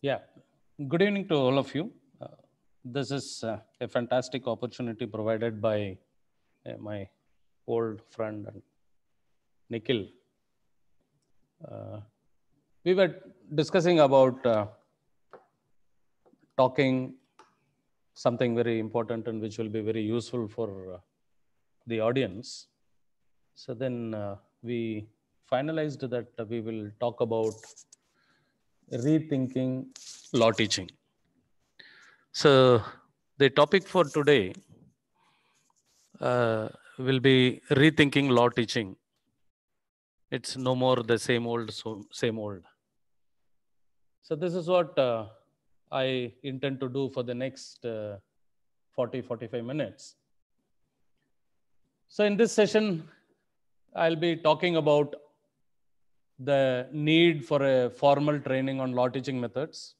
Yeah, good evening to all of you. Uh, this is uh, a fantastic opportunity provided by uh, my old friend Nikhil. Uh, we were discussing about uh, talking something very important and which will be very useful for uh, the audience. So then we finalized that we will talk about rethinking law teaching. So, the topic for today uh, will be rethinking law teaching. It's no more the same old, so, same old. So, this is what uh, I intend to do for the next uh, 40 45 minutes. So, in this session, I'll be talking about the need for a formal training on law teaching methods.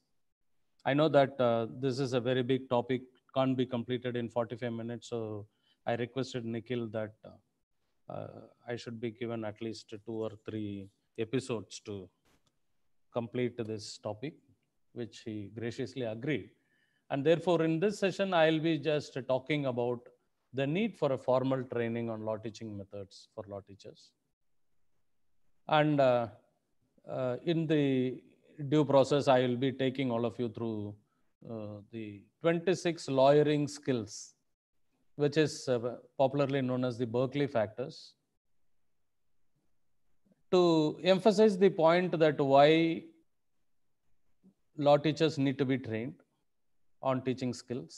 I know that uh, this is a very big topic, can't be completed in 45 minutes. So I requested Nikhil that uh, uh, I should be given at least two or three episodes to complete this topic, which he graciously agreed. And therefore, in this session, I'll be just talking about the need for a formal training on law teaching methods for law teachers. And uh, uh, in the due process, I will be taking all of you through uh, the 26 lawyering skills, which is popularly known as the Berkeley factors to emphasize the point that why law teachers need to be trained on teaching skills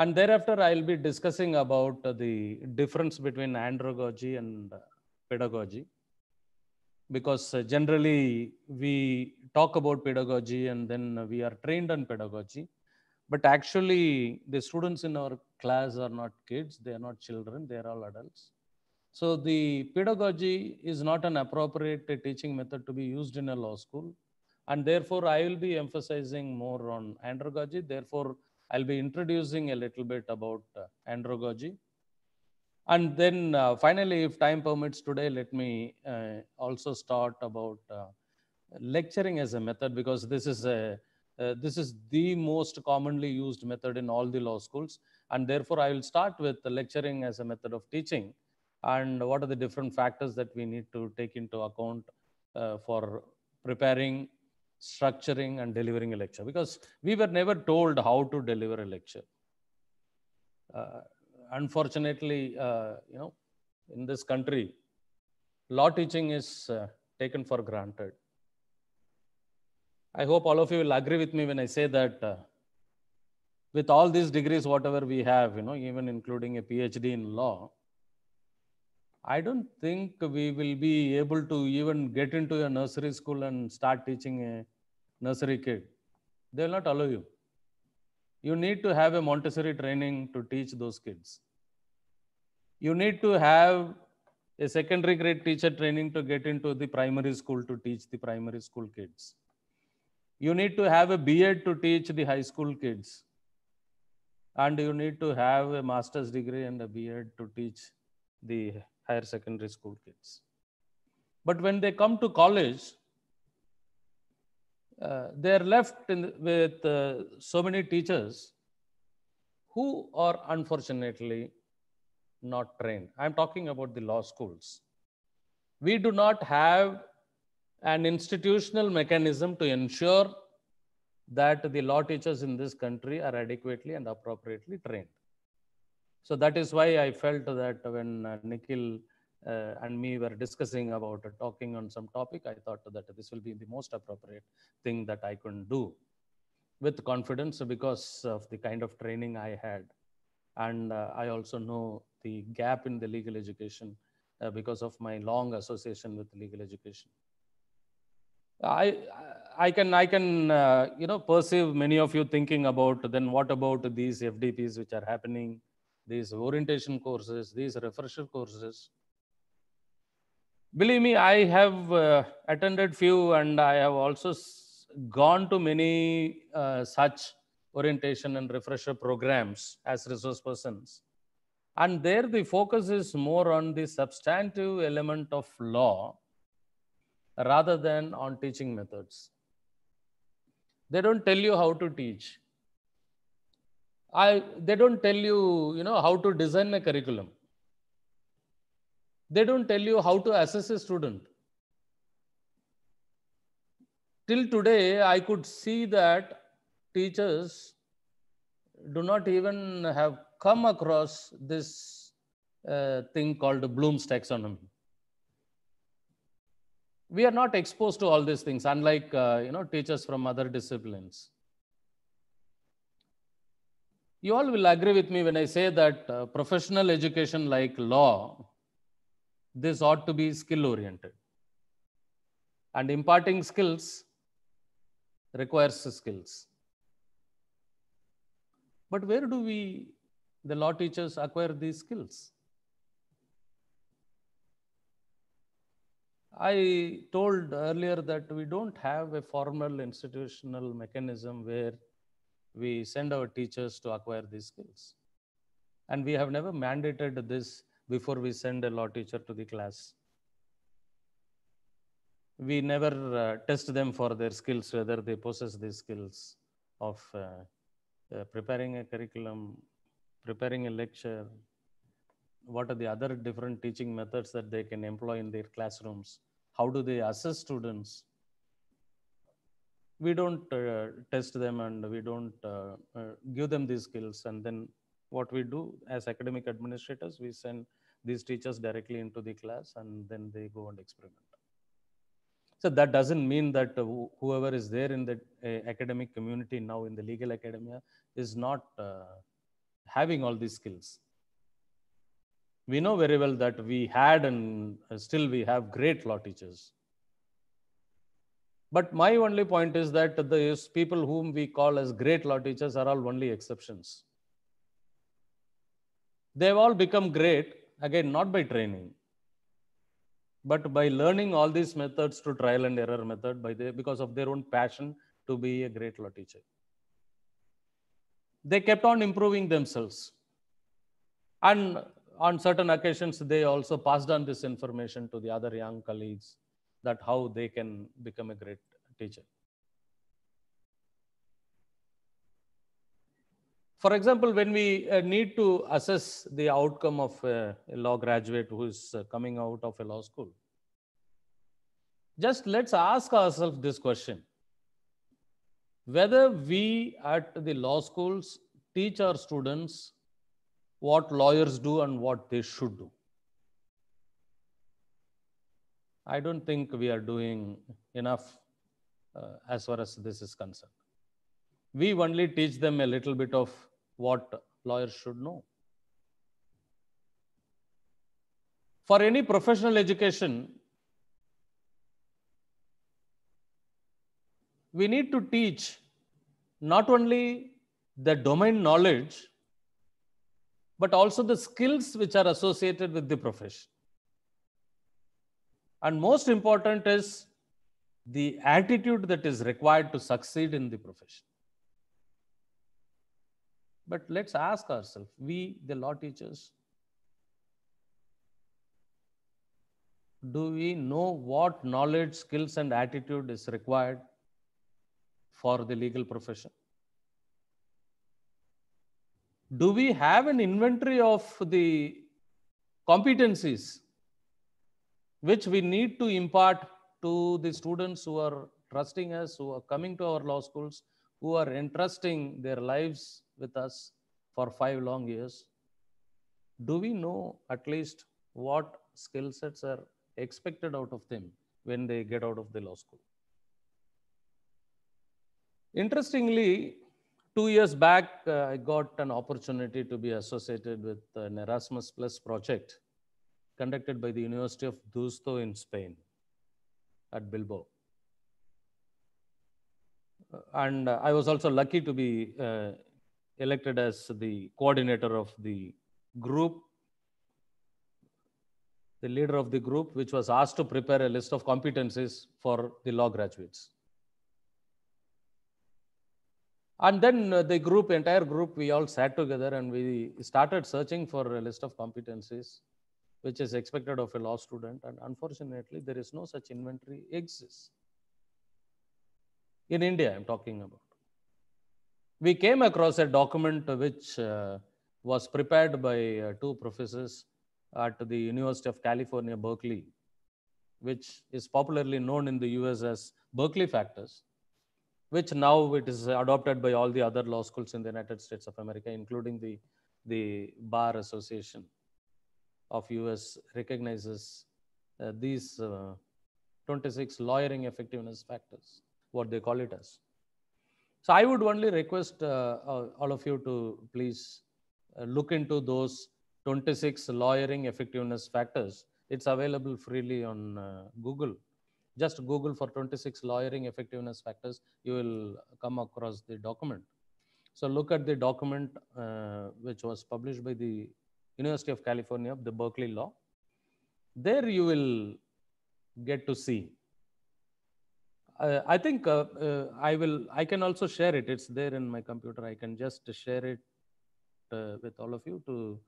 and thereafter i'll be discussing about the difference between andragogy and pedagogy because uh, generally we talk about pedagogy and then we are trained on pedagogy but actually the students in our class are not kids they are not children they are all adults so the pedagogy is not an appropriate teaching method to be used in a law school and therefore i will be emphasizing more on andragogy therefore i'll be introducing a little bit about uh, andragogy and then uh, finally, if time permits today, let me uh, also start about uh, lecturing as a method because this is a uh, this is the most commonly used method in all the law schools. And therefore, I will start with lecturing as a method of teaching and what are the different factors that we need to take into account uh, for preparing, structuring, and delivering a lecture because we were never told how to deliver a lecture. Uh, unfortunately, uh, you know, in this country, law teaching is uh, taken for granted. I hope all of you will agree with me when I say that uh, with all these degrees, whatever we have, you know, even including a PhD in law, I don't think we will be able to even get into a nursery school and start teaching a nursery kid. They will not allow you you need to have a Montessori training to teach those kids. You need to have a secondary grade teacher training to get into the primary school to teach the primary school kids. You need to have a BEd to teach the high school kids. And you need to have a master's degree and a BEd to teach the higher secondary school kids. But when they come to college, uh, they're left in, with uh, so many teachers who are unfortunately not trained. I'm talking about the law schools. We do not have an institutional mechanism to ensure that the law teachers in this country are adequately and appropriately trained. So that is why I felt that when uh, Nikhil uh, and me were discussing about uh, talking on some topic, I thought that this will be the most appropriate thing that I can do with confidence because of the kind of training I had. And uh, I also know the gap in the legal education uh, because of my long association with legal education. I, I can, I can, uh, you know, perceive many of you thinking about then what about these FDPs which are happening, these orientation courses, these refresher courses believe me i have uh, attended few and i have also gone to many uh, such orientation and refresher programs as resource persons and there the focus is more on the substantive element of law rather than on teaching methods they don't tell you how to teach i they don't tell you you know how to design a curriculum they don't tell you how to assess a student. Till today, I could see that teachers do not even have come across this uh, thing called Bloom's taxonomy. We are not exposed to all these things, unlike uh, you know teachers from other disciplines. You all will agree with me when I say that uh, professional education like law this ought to be skill oriented. And imparting skills requires skills. But where do we, the law teachers, acquire these skills? I told earlier that we don't have a formal institutional mechanism where we send our teachers to acquire these skills. And we have never mandated this before we send a law teacher to the class. We never uh, test them for their skills, whether they possess the skills of uh, uh, preparing a curriculum, preparing a lecture, what are the other different teaching methods that they can employ in their classrooms, how do they assess students. We don't uh, test them and we don't uh, uh, give them these skills and then what we do as academic administrators, we send these teachers directly into the class and then they go and experiment. So that doesn't mean that uh, whoever is there in the uh, academic community now in the legal academia is not uh, having all these skills. We know very well that we had and uh, still we have great law teachers. But my only point is that the people whom we call as great law teachers are all only exceptions. They've all become great again not by training but by learning all these methods to trial and error method by the because of their own passion to be a great law teacher they kept on improving themselves and on certain occasions they also passed on this information to the other young colleagues that how they can become a great teacher For example, when we uh, need to assess the outcome of a, law graduate who is uh, coming out of a law school, just let's ask ourselves this question whether we at the law schools teach our students what lawyers do and what they should do. I don't think we are doing enough uh, as far as this is concerned we only teach them a little bit of what lawyers should know. For any professional education, we need to teach not only the domain knowledge, but also the skills which are associated with the profession. And most important is the attitude that is required to succeed in the profession. But let's ask ourselves, we, the law teachers, do we know what knowledge, skills, and attitude is required for the legal profession? Do we have an inventory of the competencies which we need to impart to the students who are trusting us, who are coming to our law schools, who are entrusting their lives with us for five long years, do we know at least what skill sets are expected out of them when they get out of the law school? Interestingly, two years back, uh, I got an opportunity to be associated with an Erasmus Plus project conducted by the University of Deusto in Spain at Bilbao and I was also lucky to be uh, elected as the coordinator of the group, the leader of the group, which was asked to prepare a list of competencies for the law graduates. And then uh, the group, entire group, we all sat together and we started searching for a list of competencies which is expected of a law student. And unfortunately, there is no such inventory exists in India, I'm talking about. We came across a document which uh, was prepared by uh, two professors at the University of California, Berkeley, which is popularly known in the US as Berkeley factors, which now it is adopted by all the other law schools in the United States of America, including the, the Bar Association of US recognizes uh, these uh, 26 lawyering effectiveness factors what they call it as. So I would only request uh, all of you to please uh, look into those 26 lawyering effectiveness factors. It's available freely on uh, Google. Just Google for 26 lawyering effectiveness factors. You will come across the document. So look at the document uh, which was published by the University of California, the Berkeley Law. There you will get to see uh, I think uh, uh, I will. I can also share it. It's there in my computer. I can just share it uh, with all of you to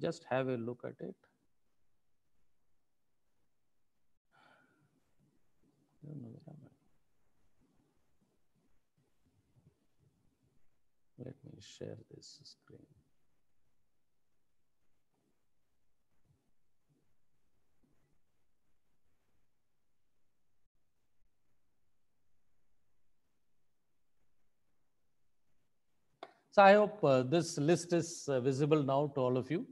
just have a look at it. Let me share this screen. So I hope uh, this list is uh, visible now to all of you.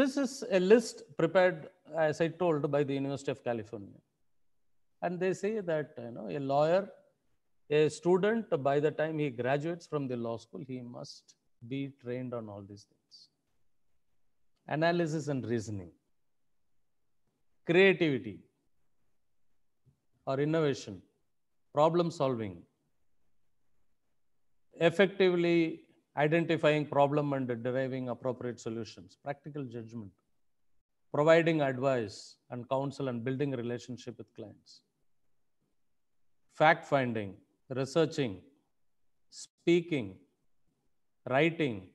This is a list prepared, as I told, by the University of California. And they say that you know, a lawyer, a student, by the time he graduates from the law school, he must be trained on all these things. Analysis and reasoning, creativity or innovation, problem solving, effectively identifying problem and deriving appropriate solutions, practical judgment, providing advice and counsel and building relationship with clients, fact finding, researching, speaking, writing,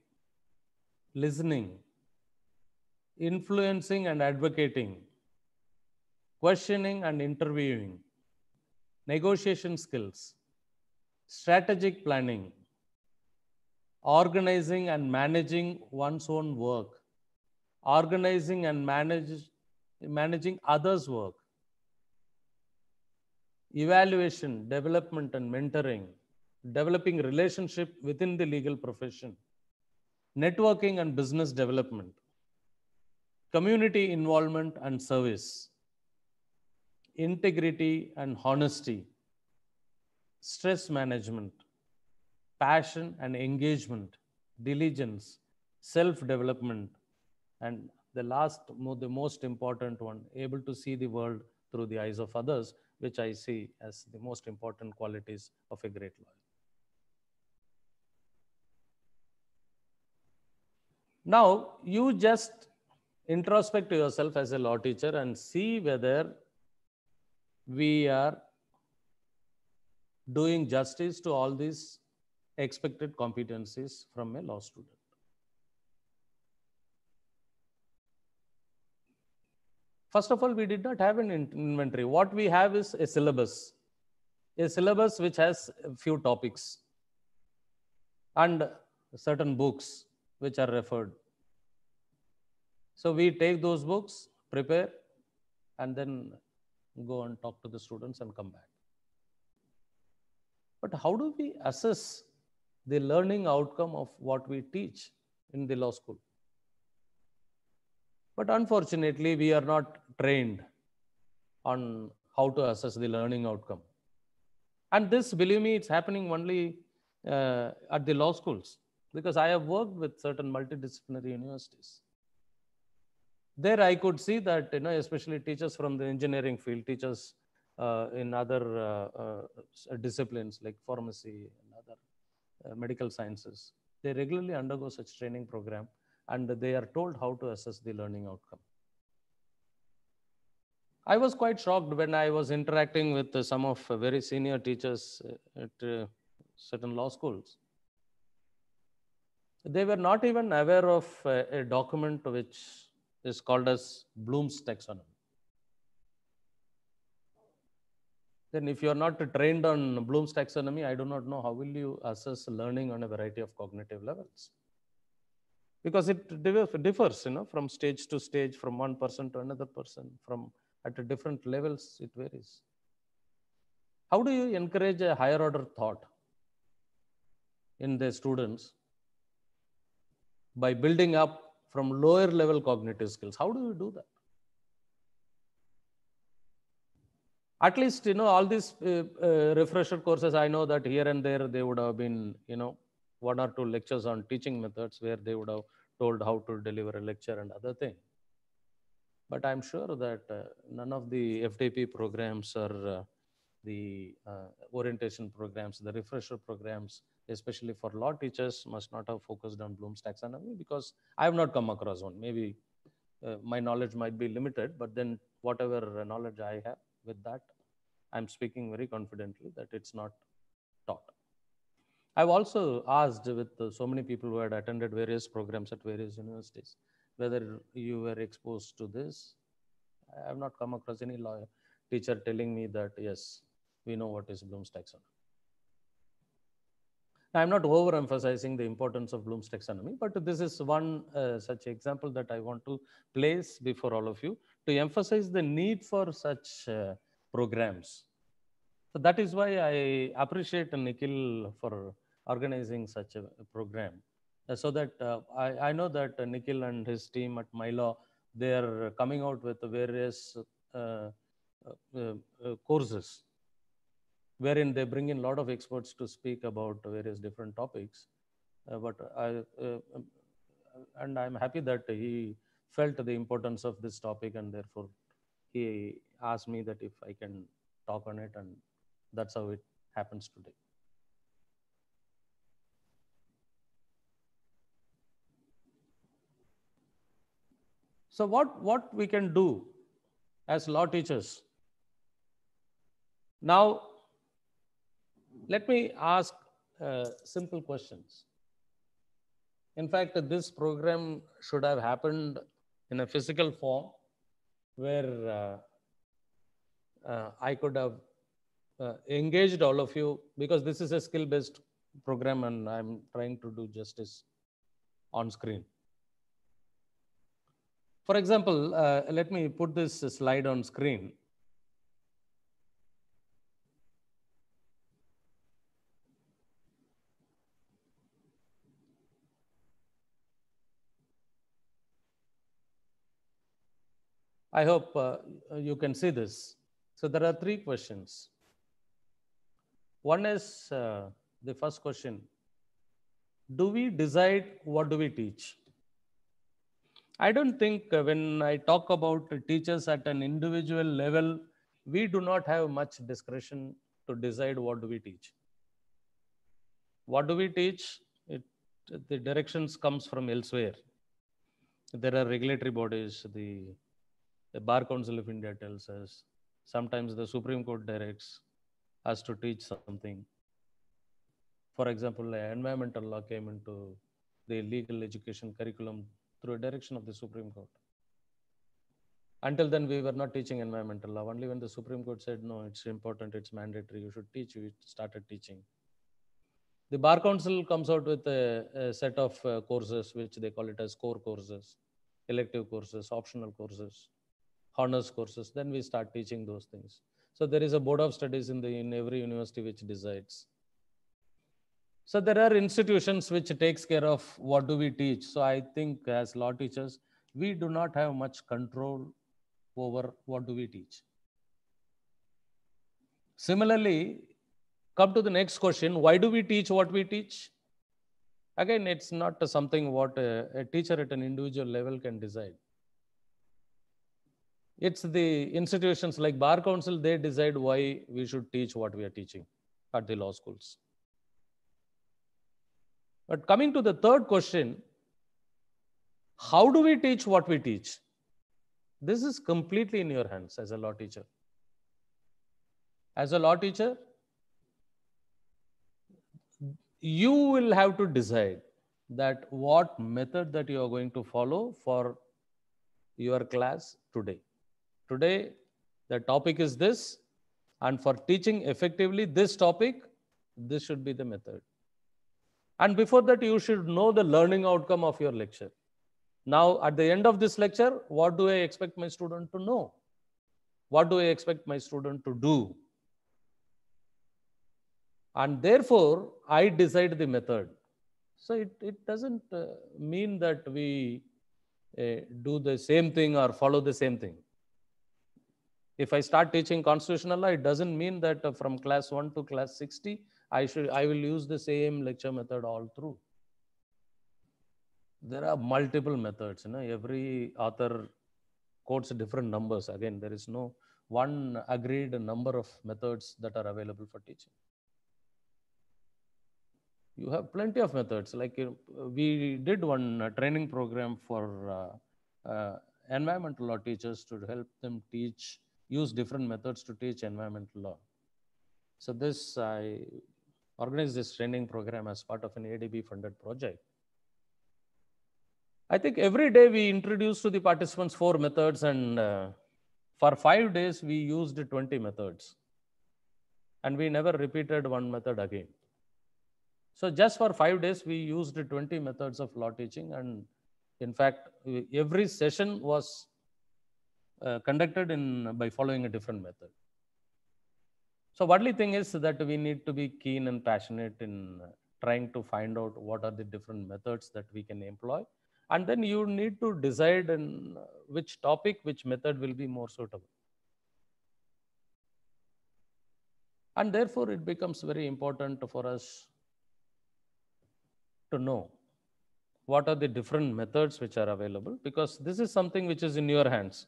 listening, influencing and advocating, questioning and interviewing, negotiation skills, strategic planning, organizing and managing one's own work, organizing and manage, managing others' work, evaluation, development, and mentoring, developing relationship within the legal profession, networking and business development, community involvement and service, integrity and honesty, stress management, passion and engagement, diligence, self development, and the last, the most important one, able to see the world through the eyes of others, which I see as the most important qualities of a great lawyer. Now, you just introspect yourself as a law teacher and see whether we are doing justice to all these expected competencies from a law student. First of all, we did not have an inventory. What we have is a syllabus, a syllabus which has a few topics and certain books which are referred. So we take those books, prepare, and then go and talk to the students and come back. But how do we assess the learning outcome of what we teach in the law school. But unfortunately, we are not trained on how to assess the learning outcome. And this, believe me, it's happening only uh, at the law schools because I have worked with certain multidisciplinary universities. There, I could see that, you know, especially teachers from the engineering field, teachers uh, in other uh, uh disciplines like pharmacy uh, medical sciences. They regularly undergo such training program and they are told how to assess the learning outcome. I was quite shocked when I was interacting with some of very senior teachers uh, at uh, certain law schools. They were not even aware of a document which is called as Bloom's taxonomy. then if you're not trained on Bloom's taxonomy, I do not know how will you assess learning on a variety of cognitive levels. Because it differs, you know, from stage to stage, from one person to another person, from at different levels, it varies. How do you encourage a higher order thought in the students by building up from lower level cognitive skills? How do you do that? at least you know all these uh, uh, refresher courses i know that here and there they would have been you know one or two lectures on teaching methods where they would have told how to deliver a lecture and other thing but i'm sure that uh, none of the fdp programs or uh, the uh, orientation programs the refresher programs especially for law teachers must not have focused on bloom's taxonomy because i have not come across one maybe uh, my knowledge might be limited but then whatever knowledge i have with that, I'm speaking very confidently that it's not taught. I've also asked with so many people who had attended various programs at various universities whether you were exposed to this. I have not come across any lawyer teacher telling me that, yes, we know what is Bloom's taxonomy. I'm not overemphasizing the importance of Bloom's taxonomy, but this is one uh, such example that I want to place before all of you to emphasize the need for such uh, programs. So that is why I appreciate Nikhil for organizing such a program. Uh, so that uh, I, I, know that Nikhil and his team at Milo, they're coming out with various uh, uh, courses wherein they bring in a lot of experts to speak about various different topics. Uh, but I, uh, um, and I'm happy that he felt the importance of this topic and therefore he asked me that if I can talk on it and that's how it happens today. So what, what we can do as law teachers? Now, let me ask uh, simple questions. In fact, this program should have happened in a physical form where uh, uh, I could have uh, engaged all of you because this is a skill based program and I'm trying to do justice on screen. For example, uh, let me put this slide on screen. I hope uh, you can see this. So there are three questions. One is uh, the first question. Do we decide what do we teach? I don't think uh, when I talk about teachers at an individual level, we do not have much discretion to decide what do we teach. What do we teach? It, the directions comes from elsewhere. There are regulatory bodies, the the Bar Council of India tells us. Sometimes the Supreme Court directs us to teach something. For example, environmental law came into the legal education curriculum through a direction of the Supreme Court. Until then, we were not teaching environmental law. Only when the Supreme Court said, no, it's important, it's mandatory, you should teach, we started teaching. The Bar Council comes out with a, a set of uh, courses, which they call it as core courses, elective courses, optional courses honors courses, then we start teaching those things. So there is a board of studies in, the, in every university which decides. So there are institutions which takes care of what do we teach. So I think as law teachers, we do not have much control over what do we teach. Similarly, come to the next question, why do we teach what we teach? Again, it's not something what a, a teacher at an individual level can decide it's the institutions like bar council they decide why we should teach what we are teaching at the law schools but coming to the third question how do we teach what we teach this is completely in your hands as a law teacher as a law teacher you will have to decide that what method that you are going to follow for your class today Today, the topic is this. And for teaching effectively this topic, this should be the method. And before that, you should know the learning outcome of your lecture. Now, at the end of this lecture, what do I expect my student to know? What do I expect my student to do? And therefore, I decide the method. So it, it doesn't uh, mean that we uh, do the same thing or follow the same thing. If I start teaching constitutional law, it doesn't mean that uh, from class 1 to class 60, I, should, I will use the same lecture method all through. There are multiple methods. You know, every author quotes different numbers. Again, there is no one agreed number of methods that are available for teaching. You have plenty of methods. Like uh, we did one uh, training program for uh, uh environmental law teachers to help them teach use different methods to teach environmental law. So this, I organized this training program as part of an ADB funded project. I think every day we introduced to the participants four methods and uh, for five days we used 20 methods and we never repeated one method again. So just for five days, we used 20 methods of law teaching. And in fact, every session was uh, conducted in by following a different method. So worldly thing is that we need to be keen and passionate in trying to find out what are the different methods that we can employ. And then you need to decide in which topic, which method will be more suitable. And therefore, it becomes very important for us to know what are the different methods which are available because this is something which is in your hands.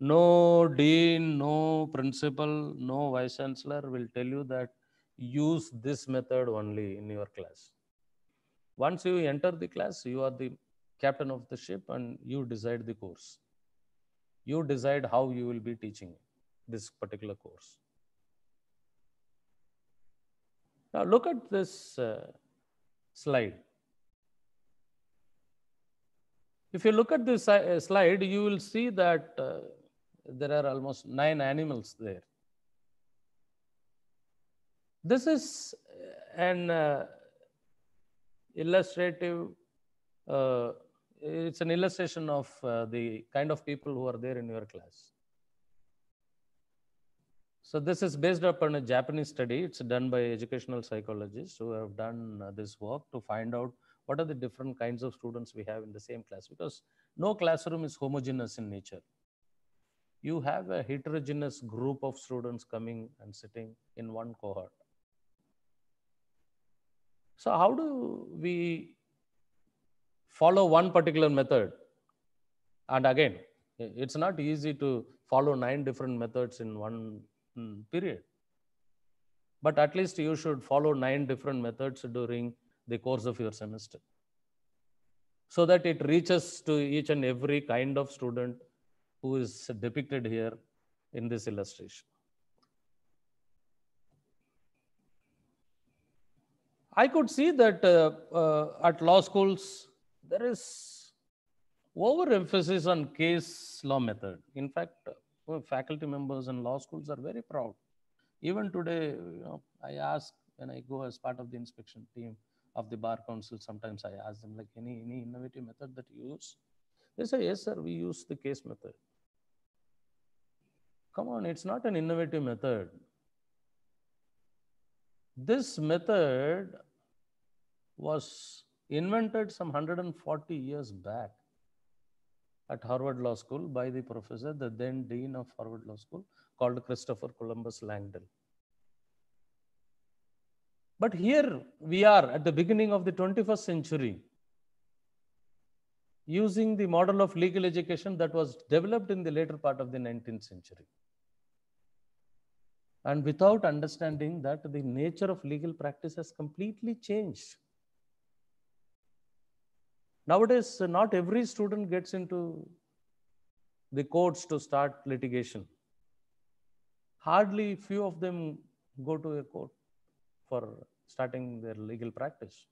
No dean, no principal, no vice chancellor will tell you that use this method only in your class. Once you enter the class, you are the captain of the ship and you decide the course. You decide how you will be teaching this particular course. Now look at this uh, slide. If you look at this uh, slide, you will see that uh, there are almost nine animals there. This is uh, an uh, illustrative, uh, it's an illustration of uh, the kind of people who are there in your class. So this is based upon a Japanese study. It's done by educational psychologists who have done uh, this work to find out what are the different kinds of students we have in the same class because no classroom is homogeneous in nature you have a heterogeneous group of students coming and sitting in one cohort. So, how do we follow one particular method? And again, it's not easy to follow nine different methods in one mm, period. But at least you should follow nine different methods during the course of your semester so that it reaches to each and every kind of student who is depicted here in this illustration. I could see that uh, uh, at law schools, there is overemphasis on case law method. In fact, uh, faculty members in law schools are very proud. Even today, you know, I ask when I go as part of the inspection team of the bar council, sometimes I ask them like any, any innovative method that you use. They say, yes, sir, we use the case method. Come on, it's not an innovative method. This method was invented some 140 years back at Harvard Law School by the professor, the then dean of Harvard Law School, called Christopher Columbus Langdon. But here we are at the beginning of the 21st century using the model of legal education that was developed in the later part of the 19th century and without understanding that the nature of legal practice has completely changed. Nowadays, not every student gets into the courts to start litigation. Hardly few of them go to a court for starting their legal practice.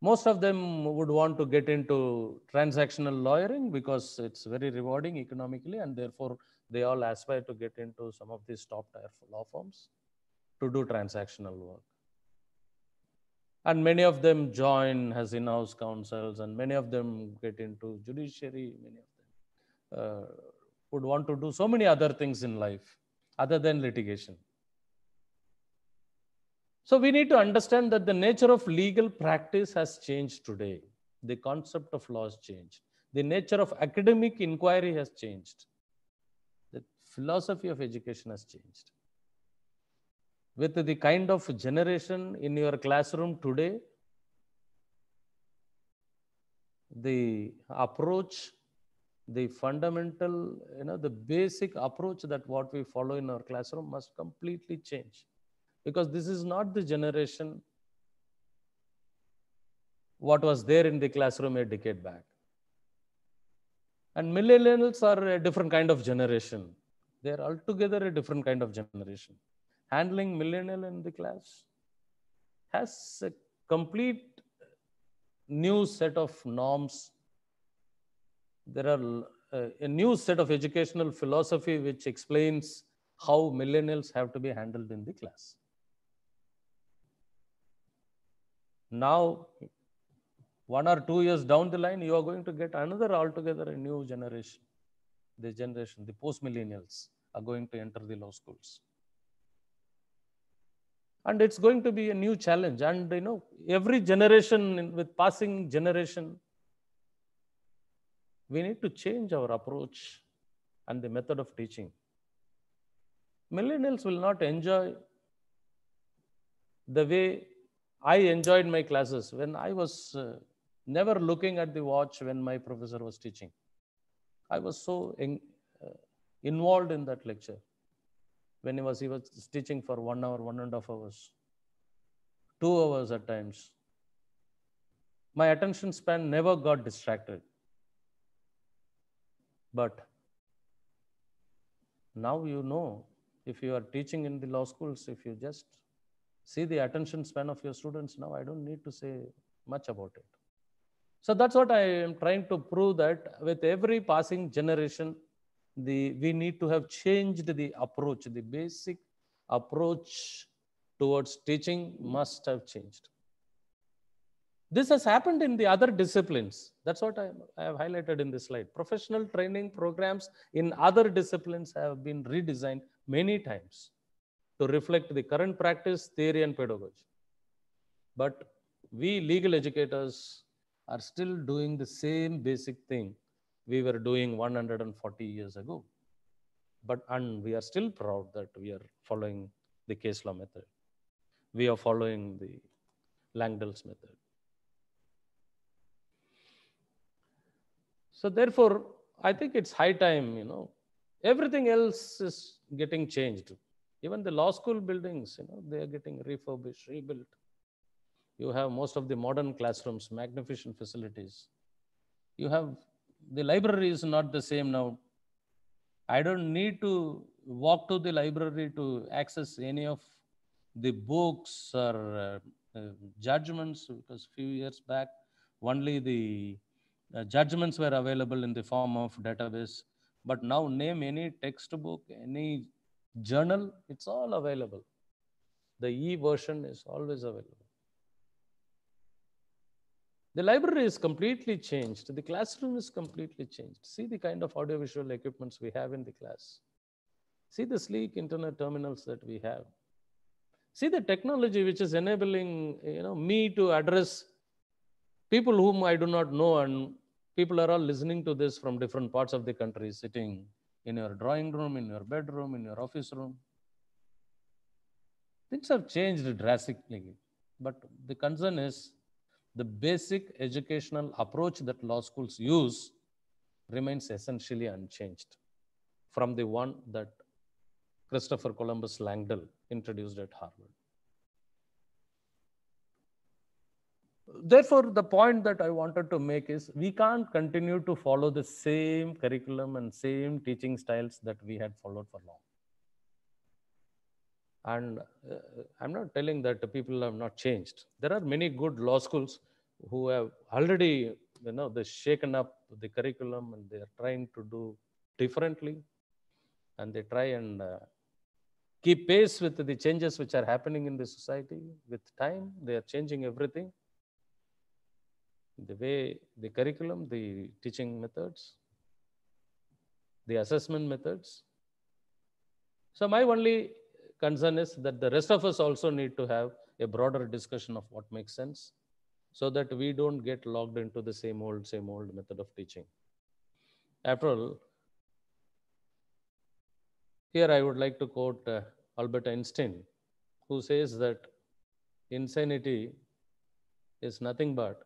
Most of them would want to get into transactional lawyering because it's very rewarding economically and therefore they all aspire to get into some of these top tier law firms to do transactional work. And many of them join as in-house counsels, and many of them get into judiciary. Many of them uh, would want to do so many other things in life other than litigation. So we need to understand that the nature of legal practice has changed today. The concept of law has changed. The nature of academic inquiry has changed philosophy of education has changed. With the kind of generation in your classroom today, the approach, the fundamental, you know, the basic approach that what we follow in our classroom must completely change. Because this is not the generation what was there in the classroom a decade back. And millennials are a different kind of generation they're altogether a different kind of generation handling millennial in the class has a complete new set of norms there are uh, a new set of educational philosophy which explains how millennials have to be handled in the class now one or two years down the line you are going to get another altogether a new generation the generation, the post millennials are going to enter the law schools. And it's going to be a new challenge. And you know, every generation with passing generation, we need to change our approach and the method of teaching. Millennials will not enjoy the way I enjoyed my classes when I was uh, never looking at the watch when my professor was teaching. I was so in, uh, involved in that lecture. When he was, he was teaching for one hour, one and a half hours, two hours at times. My attention span never got distracted. But now you know, if you are teaching in the law schools, if you just see the attention span of your students now, I don't need to say much about it. So that's what I am trying to prove that with every passing generation, the, we need to have changed the approach, the basic approach towards teaching must have changed. This has happened in the other disciplines. That's what I, I have highlighted in this slide. Professional training programs in other disciplines have been redesigned many times to reflect the current practice, theory, and pedagogy. But we legal educators are still doing the same basic thing we were doing 140 years ago. But and we are still proud that we are following the case law method. We are following the Langdell's method. So therefore, I think it's high time, you know, everything else is getting changed. Even the law school buildings, you know, they are getting refurbished, rebuilt. You have most of the modern classrooms, magnificent facilities. You have the library is not the same now. I don't need to walk to the library to access any of the books or uh, uh, judgments because few years back only the uh, judgments were available in the form of database but now name any textbook any journal it's all available the e version is always available the library is completely changed. The classroom is completely changed. See the kind of audiovisual equipments we have in the class. See the sleek internet terminals that we have. See the technology which is enabling you know, me to address people whom I do not know and people are all listening to this from different parts of the country sitting in your drawing room, in your bedroom, in your office room. Things have changed drastically, but the concern is the basic educational approach that law schools use remains essentially unchanged from the one that Christopher Columbus Langdell introduced at Harvard. Therefore, the point that I wanted to make is we can't continue to follow the same curriculum and same teaching styles that we had followed for long. And uh, uh, I'm not telling that people have not changed. There are many good law schools who have already, you know, they shaken up the curriculum and they are trying to do differently, and they try and uh, keep pace with the changes which are happening in the society. With time, they are changing everything. The way the curriculum, the teaching methods, the assessment methods. So my only concern is that the rest of us also need to have a broader discussion of what makes sense so that we don't get logged into the same old, same old method of teaching. After all, here I would like to quote uh, Albert Einstein, who says that insanity is nothing but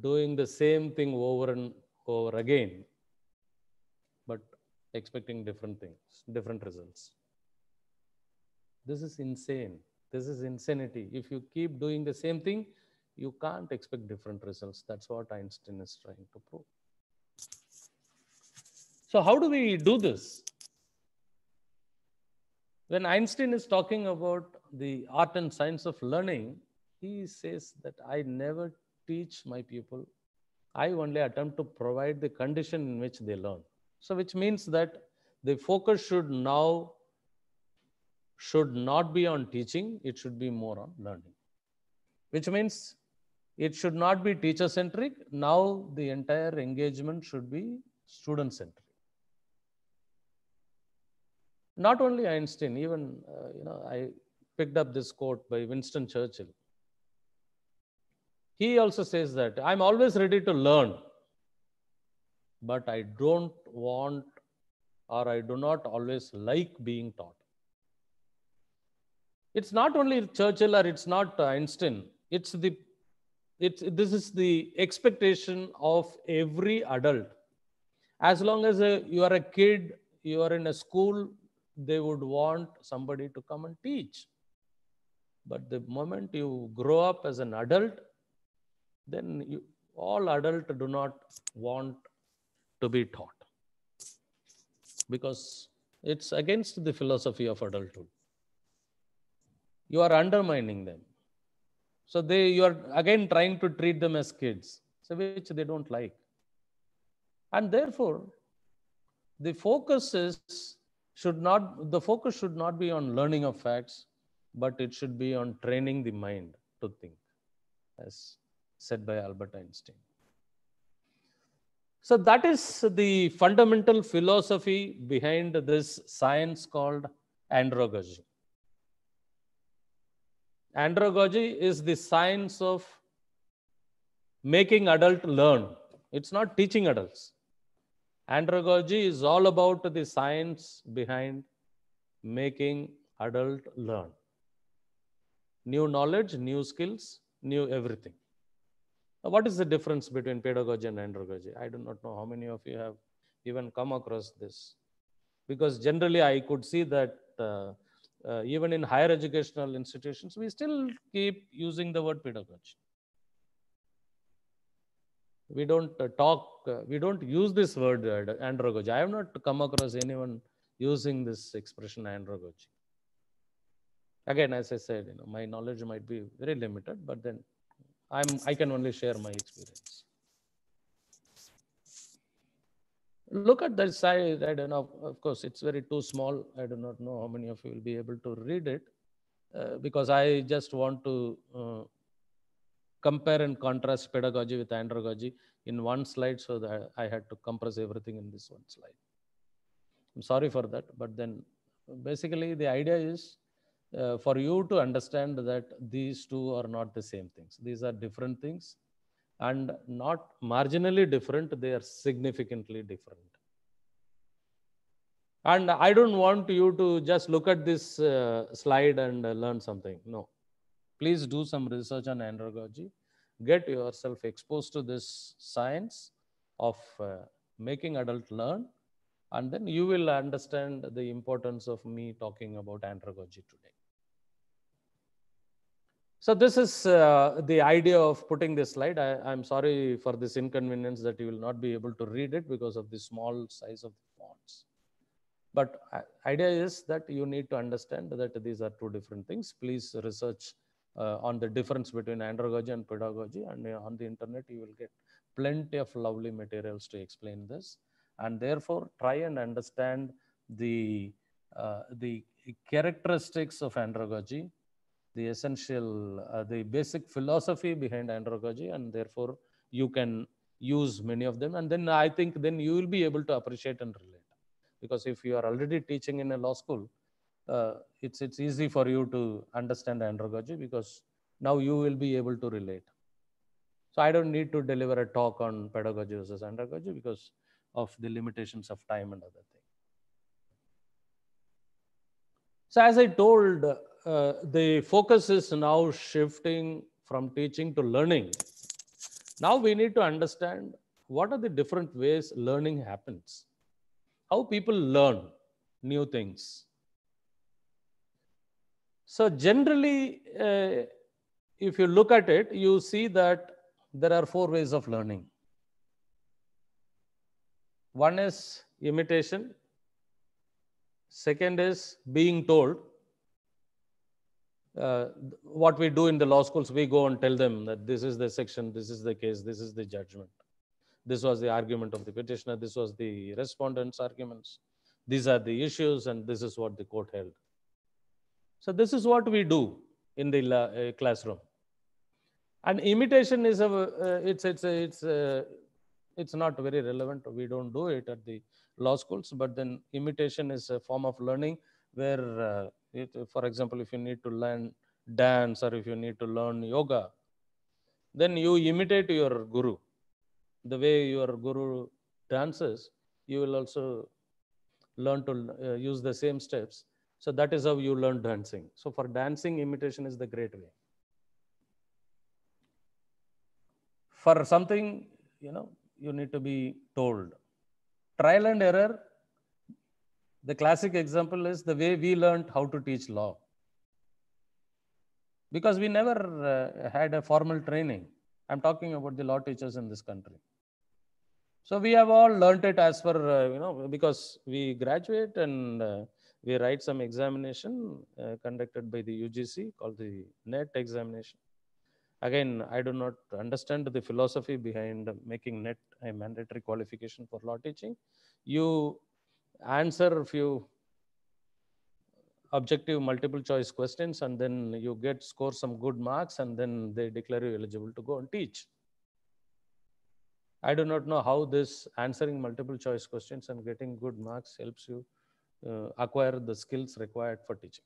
doing the same thing over and over again, but expecting different things, different results. This is insane. This is insanity. If you keep doing the same thing, you can't expect different results. That's what Einstein is trying to prove. So, how do we do this? When Einstein is talking about the art and science of learning, he says that I never teach my people. I only attempt to provide the condition in which they learn. So, which means that the focus should now should not be on teaching, it should be more on learning, which means it should not be teacher centric. Now, the entire engagement should be student centric. Not only Einstein, even, uh, you know, I picked up this quote by Winston Churchill. He also says that I'm always ready to learn, but I don't want or I do not always like being taught it's not only Churchill or it's not Einstein. It's the it's this is the expectation of every adult. As long as a, uh, you are a kid, you are in a school, they would want somebody to come and teach. But the moment you grow up as an adult, then you, all adults do not want to be taught because it's against the philosophy of adulthood you are undermining them so they you are again trying to treat them as kids so which they don't like and therefore the focus is should not the focus should not be on learning of facts but it should be on training the mind to think as said by albert einstein so that is the fundamental philosophy behind this science called andragogy Andragogy is the science of making adult learn. It's not teaching adults. Andragogy is all about the science behind making adult learn. New knowledge, new skills, new everything. Now, what is the difference between pedagogy and andragogy? I do not know how many of you have even come across this. Because generally I could see that uh, uh, even in higher educational institutions, we still keep using the word pedagogy. We don't uh, talk, uh, we don't use this word uh, andragogy. I have not come across anyone using this expression andragogy. Again, as I said, you know, my knowledge might be very limited, but then I'm, I can only share my experience. look at this size. I don't know. Of course, it's very too small. I do not know how many of you will be able to read it uh, because I just want to uh, compare and contrast pedagogy with andragogy in one slide. So that I had to compress everything in this one slide. I'm sorry for that. But then basically the idea is uh, for you to understand that these two are not the same things. These are different things and not marginally different, they are significantly different. And I don't want you to just look at this uh, slide and uh, learn something. No. Please do some research on andragogy. Get yourself exposed to this science of uh, making adult learn. And then you will understand the importance of me talking about andragogy today. So this is uh, the idea of putting this slide. I, am sorry for this inconvenience that you will not be able to read it because of the small size of the fonts. But uh, idea is that you need to understand that these are two different things. Please research uh, on the difference between andragogy and pedagogy. And uh, on the internet, you will get plenty of lovely materials to explain this. And therefore, try and understand the, uh, the characteristics of andragogy the essential, uh, the basic philosophy behind andragogy, and therefore you can use many of them. And then I think then you will be able to appreciate and relate. Because if you are already teaching in a law school, uh, it's, it's easy for you to understand andragogy because now you will be able to relate. So I don't need to deliver a talk on pedagogy versus andragogy because of the limitations of time and other things. So as I told, uh, the focus is now shifting from teaching to learning. Now we need to understand what are the different ways learning happens, how people learn new things. So, generally, uh, if you look at it, you see that there are four ways of learning. One is imitation, second is being told, uh, what we do in the law schools, we go and tell them that this is the section, this is the case, this is the judgment. This was the argument of the petitioner, this was the respondent's arguments. These are the issues, and this is what the court held. So, this is what we do in the uh, classroom. And imitation is a, uh, it's, it's, it's, uh, it's not very relevant. We don't do it at the law schools, but then imitation is a form of learning where uh, it, for example, if you need to learn dance or if you need to learn yoga, then you imitate your guru. The way your guru dances, you will also learn to uh, use the same steps. So that is how you learn dancing. So for dancing, imitation is the great way. For something, you know, you need to be told. Trial and error the classic example is the way we learned how to teach law. Because we never uh, had a formal training. I'm talking about the law teachers in this country. So we have all learnt it as per, uh, you know, because we graduate and uh, we write some examination uh, conducted by the UGC called the NET examination. Again, I do not understand the philosophy behind making NET a mandatory qualification for law teaching. You answer a few objective multiple choice questions and then you get score some good marks and then they declare you eligible to go and teach. I do not know how this answering multiple choice questions and getting good marks helps you uh, acquire the skills required for teaching.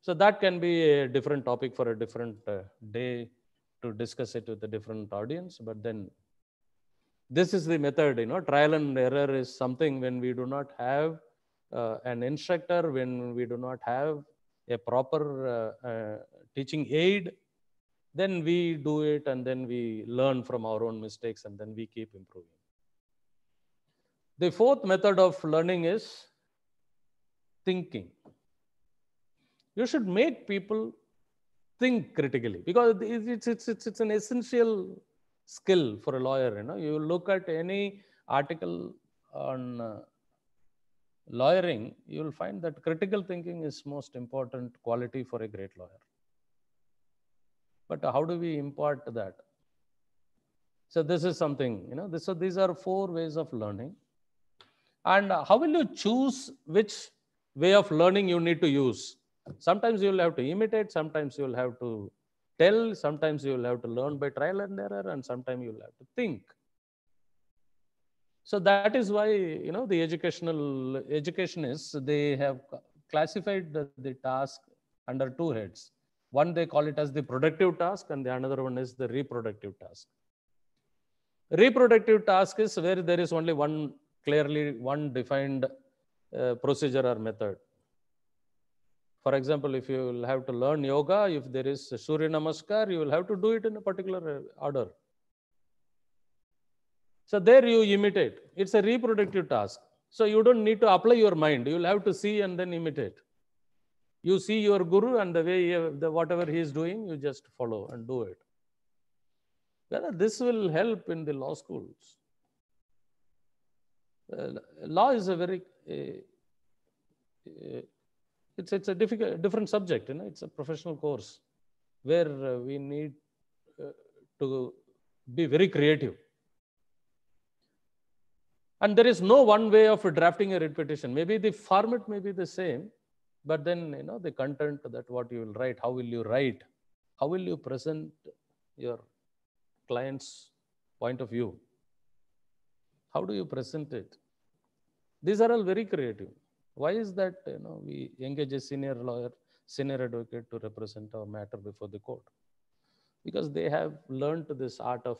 So that can be a different topic for a different uh, day to discuss it with a different audience, but then this is the method you know trial and error is something when we do not have uh, an instructor when we do not have a proper uh, uh, teaching aid then we do it and then we learn from our own mistakes and then we keep improving the fourth method of learning is thinking you should make people think critically because it's it's it's, it's an essential skill for a lawyer you know you look at any article on uh, lawyering you will find that critical thinking is most important quality for a great lawyer but how do we impart that so this is something you know this, so these are four ways of learning and how will you choose which way of learning you need to use sometimes you will have to imitate sometimes you will have to tell, sometimes you will have to learn by trial and error, and sometimes you will have to think. So that is why you know the educational educationists they have classified the, the task under two heads. One they call it as the productive task, and the another one is the reproductive task. Reproductive task is where there is only one clearly one defined uh, procedure or method for example, if you will have to learn yoga, if there is Surya Namaskar, you will have to do it in a particular order. So there you imitate. It's a reproductive task. So you don't need to apply your mind. You'll have to see and then imitate. You see your guru and the way he, the, whatever he is doing, you just follow and do it. Whether this will help in the law schools. Uh, law is a very uh, uh, it's it's a difficult different subject you know it's a professional course where uh, we need uh, to be very creative and there is no one way of drafting a writ petition maybe the format may be the same but then you know the content that what you will write how will you write how will you present your client's point of view how do you present it these are all very creative why is that you know, we engage a senior lawyer, senior advocate to represent our matter before the court? Because they have learned this art of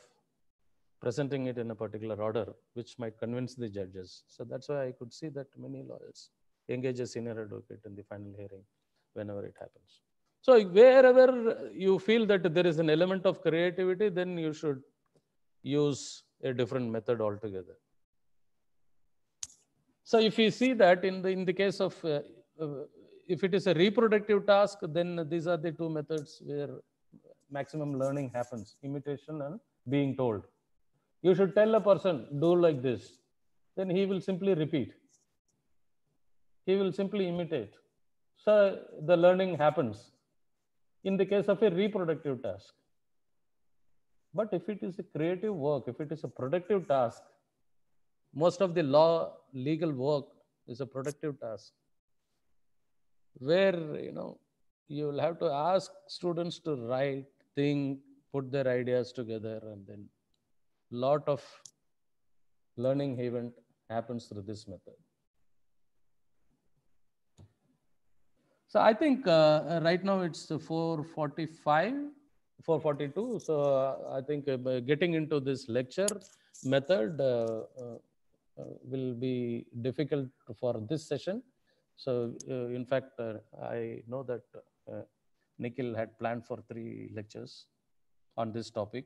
presenting it in a particular order, which might convince the judges. So that's why I could see that many lawyers engage a senior advocate in the final hearing whenever it happens. So wherever you feel that there is an element of creativity, then you should use a different method altogether. So if you see that in the, in the case of, uh, uh, if it is a reproductive task, then these are the two methods where maximum learning happens, imitation and being told. You should tell a person, do like this. Then he will simply repeat. He will simply imitate. So the learning happens in the case of a reproductive task. But if it is a creative work, if it is a productive task, most of the law legal work is a productive task where you know you will have to ask students to write think put their ideas together and then lot of learning event happens through this method so i think uh, uh right now it's 445 442 so uh, i think uh, getting into this lecture method uh, uh, uh, will be difficult for this session. So uh, in fact, uh, I know that Nikhil had planned for three lectures on this topic.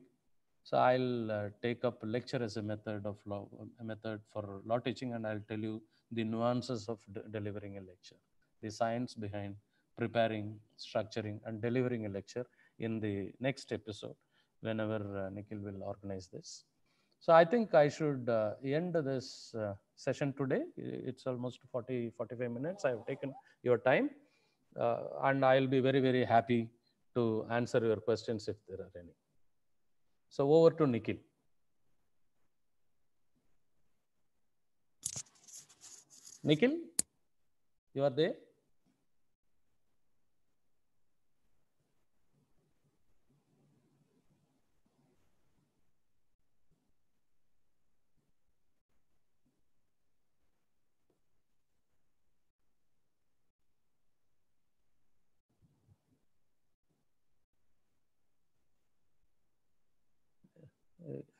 So I'll uh, take up lecture as a method of law, a method for law teaching, and I'll tell you the nuances of delivering a lecture, the science behind preparing, structuring, and delivering a lecture in the next episode, whenever uh, Nikhil will organize this. So I think I should uh, end this uh, session today. It's almost 40, 45 minutes. I have taken your time uh, and I'll be very, very happy to answer your questions if there are any. So over to Nikhil. Nikhil, you are there?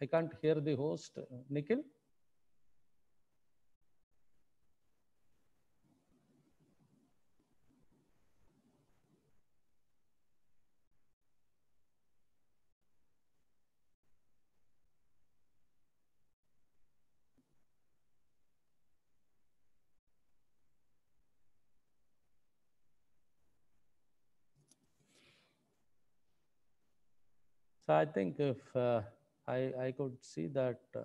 I can't hear the host, Nikhil. So I think if uh, I, I could see that uh,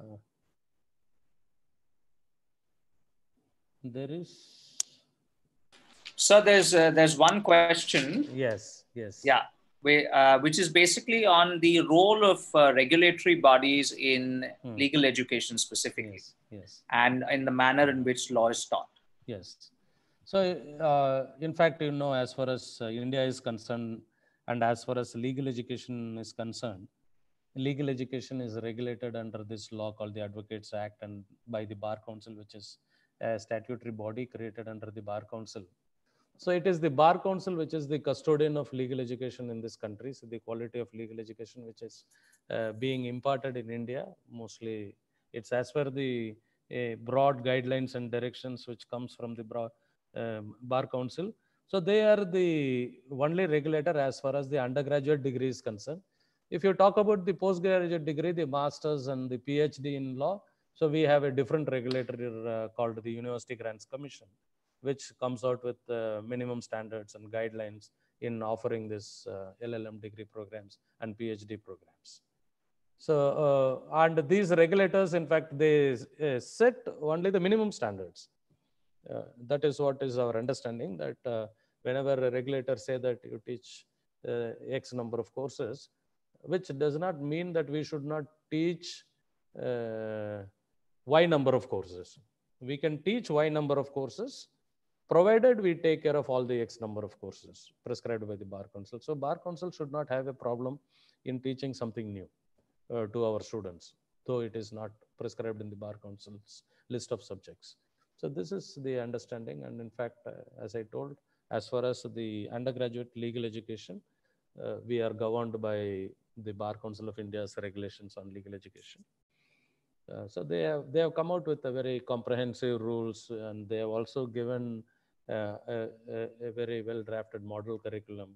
there is. So there's uh, there's one question. Yes. Yes. Yeah. We, uh, which is basically on the role of uh, regulatory bodies in hmm. legal education specifically, yes, yes, and in the manner in which law is taught. Yes. So, uh, in fact, you know, as far as uh, India is concerned, and as far as legal education is concerned, legal education is regulated under this law called the Advocates Act and by the Bar Council, which is a statutory body created under the Bar Council. So it is the Bar Council which is the custodian of legal education in this country. So the quality of legal education which is uh, being imparted in India, mostly it's as per the uh, broad guidelines and directions which comes from the broad, um, Bar Council. So they are the only regulator as far as the undergraduate degree is concerned. If you talk about the postgraduate degree, the master's and the PhD in law, so we have a different regulator uh, called the University Grants Commission, which comes out with uh, minimum standards and guidelines in offering this uh, LLM degree programs and PhD programs. So, uh, and these regulators, in fact, they uh, set only the minimum standards. Uh, that is what is our understanding that whenever a regulator say that you teach X number of courses, which does not mean that we should not teach uh, Y number of courses. We can teach Y number of courses provided we take care of all the X number of courses prescribed by the Bar Council. So Bar Council should not have a problem in teaching something new uh, to our students, though it is not prescribed in the Bar Council's list of subjects. So this is the understanding. And in fact, uh, as I told, as far as the undergraduate legal education, uh, we are governed by the Bar Council of India's regulations on legal education. Uh, so they have they have come out with a very comprehensive rules, and they have also given uh, a, a, very well drafted model curriculum.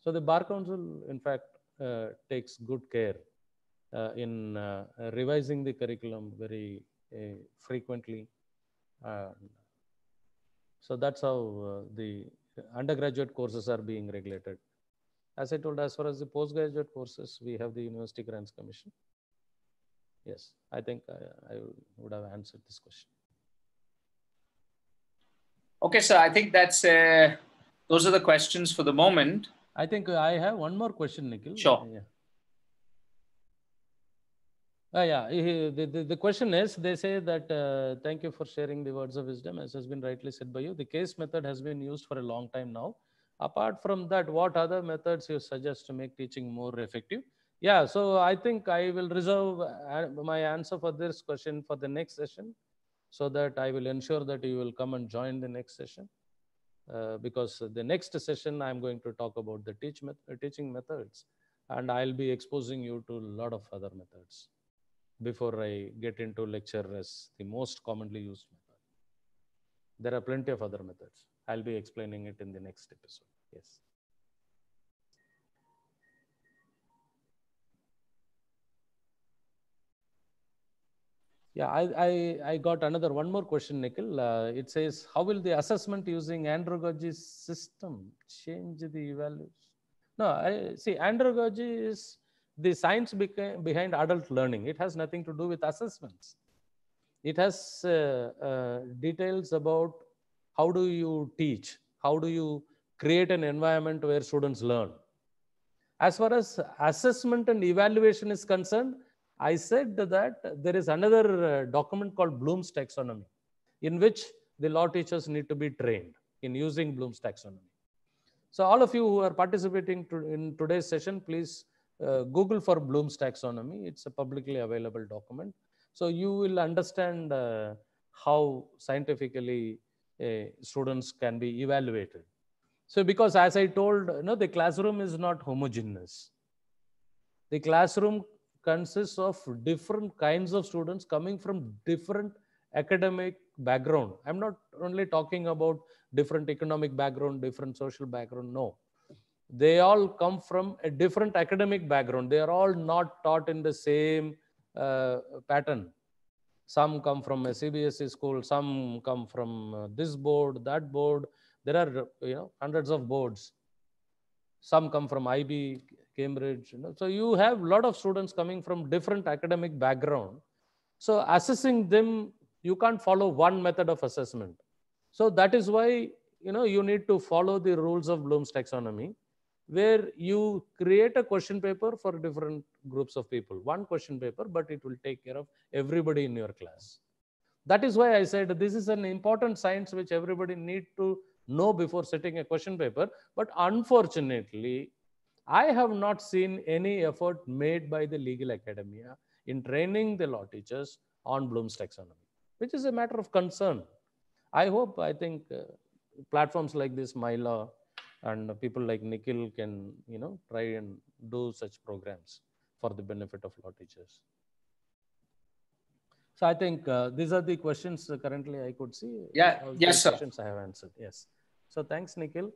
So the Bar Council, in fact, uh, takes good care uh, in uh, revising the curriculum very uh, frequently. Um, so that's how the undergraduate courses are being regulated. As I told, as far as the postgraduate courses, we have the University Grants Commission. Yes, I think I, I would have answered this question. Okay, sir, I think that's uh, those are the questions for the moment. I think I have one more question, Nikhil. Sure. Yeah. Uh, yeah, the, the, the, question is they say that uh, thank you for sharing the words of wisdom, as has been rightly said by you. The case method has been used for a long time now. Apart from that, what other methods you suggest to make teaching more effective? Yeah, so I think I will reserve uh, my answer for this question for the next session so that I will ensure that you will come and join the next session. Uh, because the next session I'm going to talk about the teach met uh, teaching methods and I'll be exposing you to a lot of other methods before I get into lecture as the most commonly used method. There are plenty of other methods. I'll be explaining it in the next episode. Yes. Yeah, I, I, I, got another one more question, Nikhil. Uh, it says, how will the assessment using andragogy system change the evaluation? No, I see andragogy is the science beca- behind adult learning. It has nothing to do with assessments. It has uh, uh, details about how do you teach? How do you create an environment where students learn? As far as assessment and evaluation is concerned, I said that there is another uh, document called Bloom's taxonomy, in which the law teachers need to be trained in using Bloom's taxonomy. So all of you who are participating to, in today's session, please uh, Google for Bloom's taxonomy. It's a publicly available document. So you will understand uh, how scientifically students can be evaluated. So because as I told, you know, the classroom is not homogeneous. The classroom consists of different kinds of students coming from different academic background. I'm not only talking about different economic background, different social background, no. They all come from a different academic background. They are all not taught in the same uh, pattern. Some come from a CBSE school, some come from uh, this board, that board. There are you know hundreds of boards. Some come from IB, Cambridge. You know. So you have a lot of students coming from different academic background. So assessing them, you can't follow one method of assessment. So that is why you know you need to follow the rules of Bloom's taxonomy where you create a question paper for different groups of people. One question paper, but it will take care of everybody in your class. That is why I said this is an important science which everybody need to know before setting a question paper. But unfortunately, I have not seen any effort made by the legal academia uh, in training the law teachers on Bloom's taxonomy, which is a matter of concern. I hope, I think uh, platforms like this, My Law, and people like Nikhil can, you know, try and do such programs for the benefit of law teachers. So I think uh, these are the questions uh, currently I could see. Yeah. yes, sir. Questions I have answered. Yes. So thanks, Nikhil.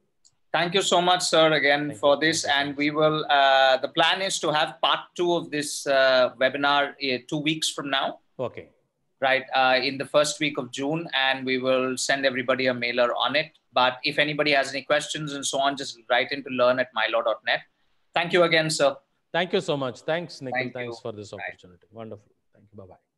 Thank you so much, sir, again Thank for you. this. Thank and we will. Uh, the plan is to have part two of this uh, webinar uh, two weeks from now. Okay right uh, in the first week of june and we will send everybody a mailer on it but if anybody has any questions and so on just write into learn at mylaw.net thank you again sir thank you so much thanks nikhil thank thanks you. for this opportunity wonderful thank you bye bye